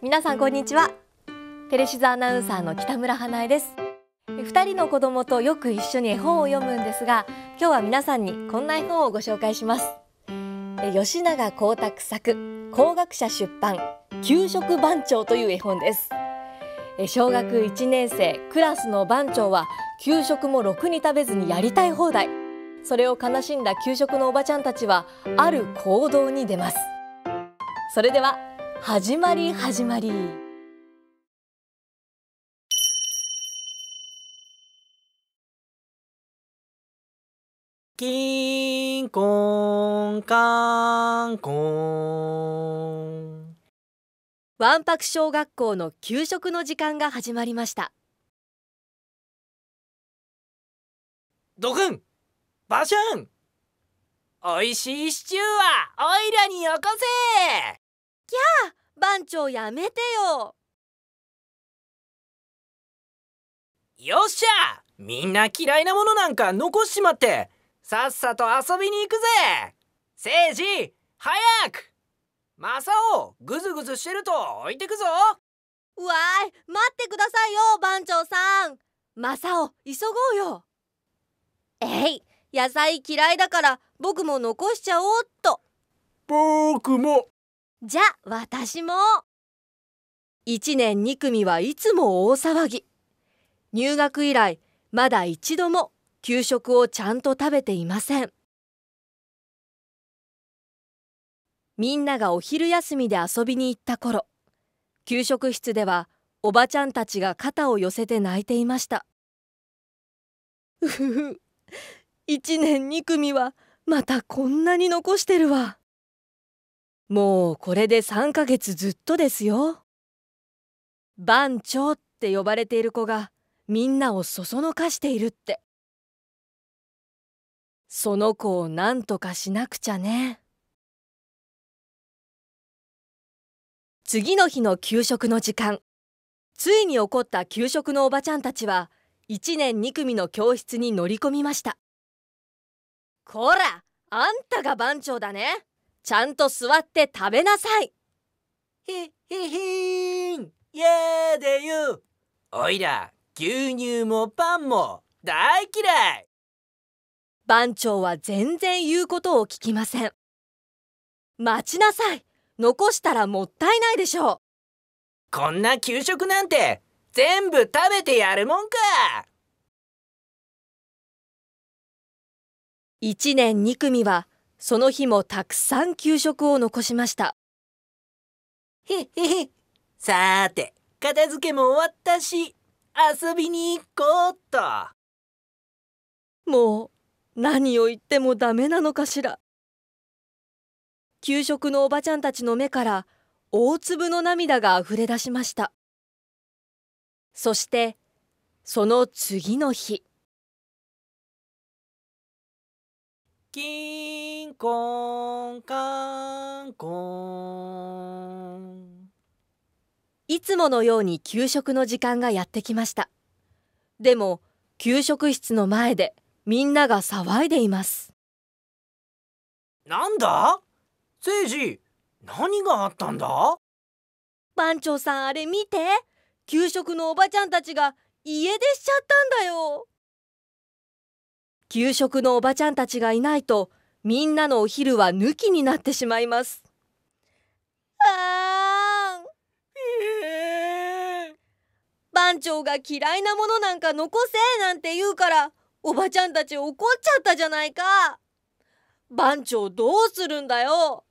皆さんこんにちはテレシザアナウンサーの北村花江です二人の子供とよく一緒に絵本を読むんですが今日は皆さんにこんな絵本をご紹介します吉永光沢作工学者出版給食番長という絵本です小学1年生クラスの番長は給食もろくに食べずにやりたい放題それを悲しんだ給食のおばちゃんたちはある行動に出ますそれでは始まり始まりキコンカンコンわんぱく小学校の給食の時間が始まりましたドクンバシャンおいしいシチューはオイラによこせきゃ番長やめてよよっしゃみんな嫌いなものなんか残しちまってさっさと遊びに行くぜせいじ早くマサオグズグズしてると置いてくぞわーい待ってくださいよ番長さんマサオ急ごうよえい野菜嫌いだから僕も残しちゃおうっと僕もじゃ私も1年2組はいつも大騒ぎ入学以来まだ一度も給食をちゃんと食べていませんみんながお昼休みで遊びに行った頃給食室ではおばちゃんたちが肩を寄せて泣いていましたうふふ1年2組はまたこんなに残してるわもうこれで3ヶ月ずっとですよ。番長って呼ばれている子がみんなをそそのかしているって。その子を何とかしなくちゃね。次の日の給食の時間。ついに起こった給食のおばちゃんたちは1年2組の教室に乗り込みました。こらあんたが番長だねちゃんと座って食べなさいひイひーでだう。おいら牛乳もパンも大嫌い番長は全然言うことを聞きません待ちなさい残したらもったいないでしょうこんな給食なんて全部食べてやるもんか1年2組はその日もたくさん給食を残しましたへへへさーて片付けも終わったし遊びに行こうっともう何を言ってもダメなのかしら給食のおばちゃんたちの目から大粒の涙があふれ出しましたそしてその次の日キンコンカンコンいつものように給食の時間がやってきましたでも給食室の前でみんなが騒いでいますなんだせいじ何があったんだ番長さんあれ見て給食のおばちゃんたちが家出しちゃったんだよ給食のおばちゃんたちがいないとみんなのお昼は抜きになってしまいます。あー、えー、番長が嫌いなものなんか残せなんて言うからおばちゃんたち怒っちゃったじゃないか。番長どうするんだよ。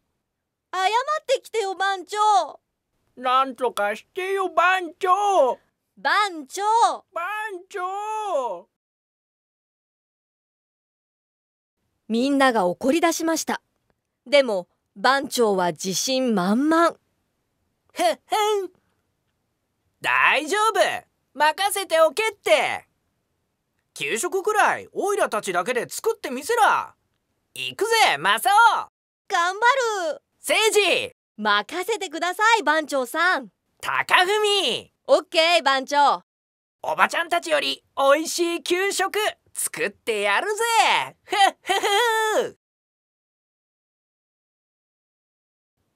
謝ってきてよ番長。なんとかしてよ番長。番長。番長。みんなが怒り出しました。でも、番長は自信満々。ふっふん。大丈夫任せておけって給食くらいオイラたちだけで作ってみせら行くぜマサオ頑張るセイジ任せてください番長さん高文オッケー番長おばちゃんたちより美味しい給食作ってやるぜふっふふ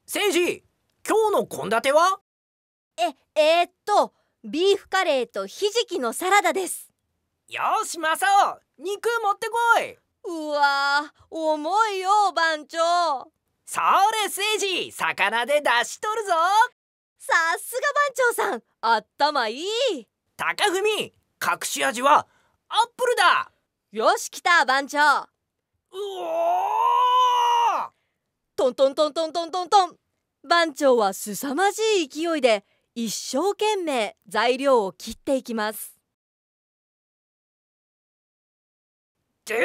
セイジ今日の献立はえ、えー、っとビーフカレーとひじきのサラダですよしマサオ肉持ってこいうわ重いよ番長それセイジ魚で出しとるぞさすが番長さん頭いい高文隠し味はアップルだよし来た番長うおトントントントントントントン番長は凄まじい勢いで一生懸命材料を切っていきますジュリ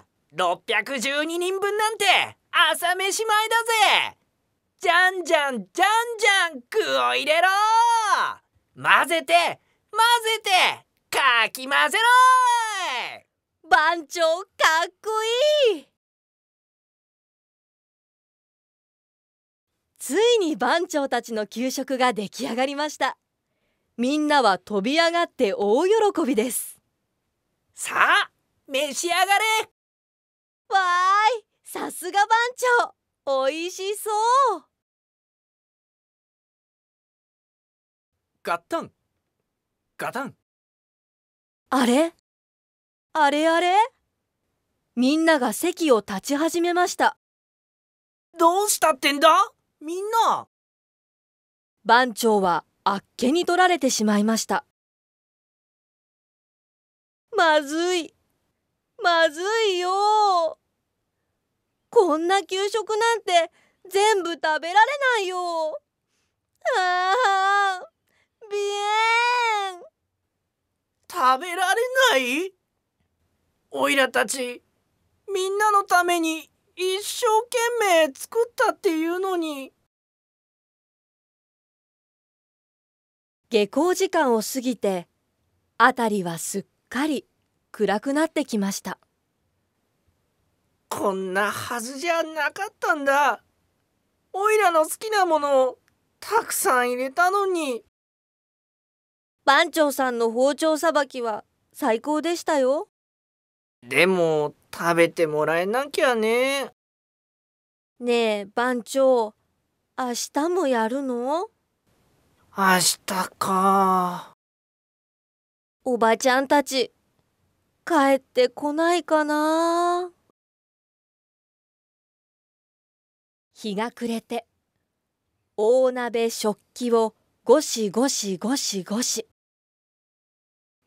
ア612人分なんて朝飯前だぜじゃんじゃんじゃんじゃん具を入れろ混ぜて混ぜてかき混ぜろ番長かっこいいついに番長たちの給食が出来上がりましたみんなは飛び上がって大喜びですさあ召し上がれわーいさすが番長おいしそうガタンガタンあれあれあれみんなが席を立ち始めましたどうしたってんだみんな番長はあっけに取られてしまいましたまずいまずいよこんな給食なんて全部食べられないよああビエン食べられないおいらたちみんなのために一生懸命作ったっていうのに下校時間を過ぎて辺りはすっかり暗くなってきましたこんなはずじゃなかったんだおいらの好きなものをたくさん入れたのに番長さんの包丁さばきは最高でしたよでも食べてもらえなきゃねねえ番長明日もやるの明日かおばちゃんたち帰ってこないかな日が暮れて大鍋食器をゴシゴシゴシゴシ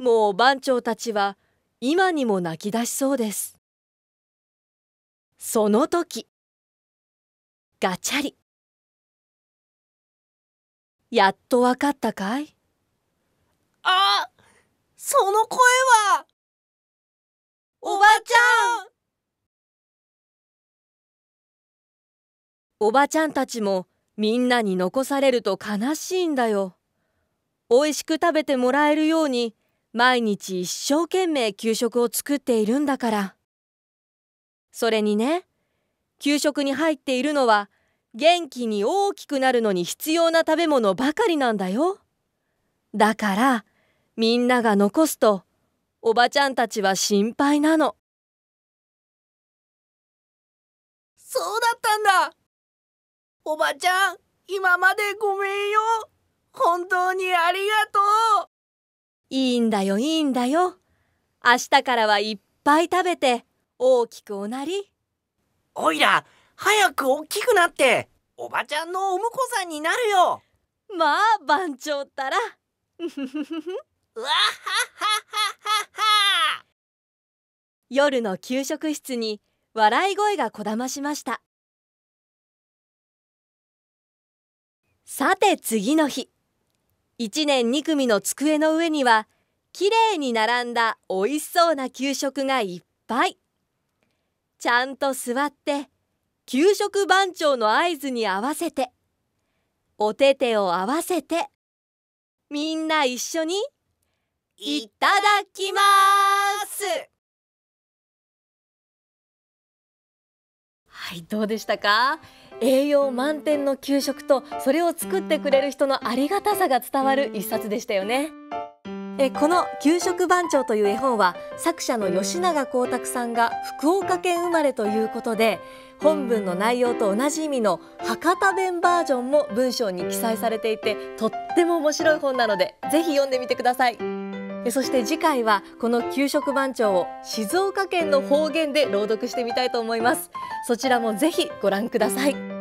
もう番長たちは今にも泣き出しそうですその時ガチャリやっとわかったかいあその声はおばちゃんおばちゃんたちもみんなに残されると悲しいんだよ。おいしく食べてもらえるように毎日一生懸命給食を作っているんだから。それにね、給食に入っているのは元気に大きくなるのに必要な食べ物ばかりなんだよ。だからみんなが残すとおばちゃんたちは心配なの。そうだったんだおばちゃん、今までごめんよ本当にありがとういいんだよいいんだよ。明日からはいっぱい食べて大きくおなり。おいら早く大きくなっておばちゃんのお婿さんになるよ。まあ番長ったら。うわはははは夜の給食室に笑い声がこだましましたさて次の日1年2組の机の上にはきれいに並んだおいしそうな給食がいっぱいちゃんと座って給食番長の合図に合わせておててを合わせてみんな一緒にいただきますはいどうでしたか栄養満点の給食とそれを作ってくれる人のありがたさが伝わる一冊でしたよねえこの「給食番長」という絵本は作者の吉永光沢さんが福岡県生まれということで本文の内容と同じ意味の博多弁バージョンも文章に記載されていてとっても面白い本なのでぜひ読んでみてください。そして次回はこの給食番長を静岡県の方言で朗読してみたいと思いますそちらもぜひご覧ください